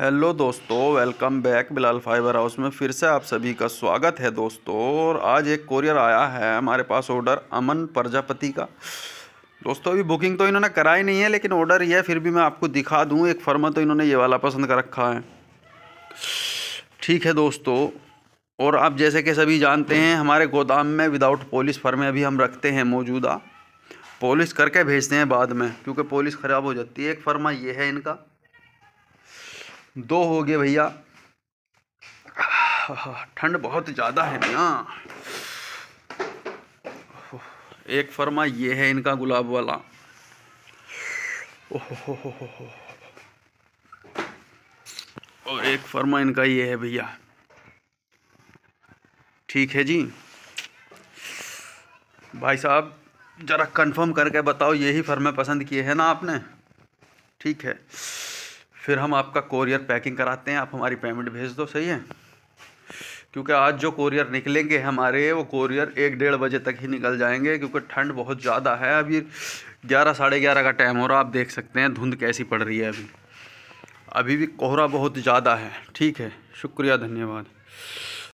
hello दोस्तों welcome back Bilal fibre house में फिर से आप सभी का स्वागत है दोस्तों और आज एक कोरियर आया है हमारे पास ऑर्डर अमन प्रजापति का दोस्तों अभी बुकिंग तो इन्होंने कराई नहीं है लेकिन ऑर्डर ये फिर भी मैं आपको दिखा दूं एक फर्मा तो इन्होंने ये वाला पसंद कर रखा है ठीक है दोस्तों और आप जैसे कि सभी जानते हैं हमारे गोदाम में विदाउट पॉलिश फर्मे अभी हम रखते हैं मौजूदा पॉलिश करके भेजते हैं बाद में क्योंकि पॉलिश ख़राब हो जाती है एक फर्मा ये है इनका दो हो गए भैया ठंड बहुत ज़्यादा है भैया एक फरमा ये है इनका गुलाब वाला और एक फरमा इनका ये है भैया ठीक है जी भाई साहब ज़रा कंफर्म करके बताओ यही फर्मा पसंद किए हैं ना आपने ठीक है फिर हम आपका कोरियर पैकिंग कराते हैं आप हमारी पेमेंट भेज दो सही है क्योंकि आज जो कोरियर निकलेंगे हमारे वो कोरियर एक डेढ़ बजे तक ही निकल जाएंगे क्योंकि ठंड बहुत ज़्यादा है अभी ग्यारह साढ़े ग्यारह का टाइम हो रहा आप देख सकते हैं धुंध कैसी पड़ रही है अभी अभी भी कोहरा बहुत ज़्यादा है ठीक है शुक्रिया धन्यवाद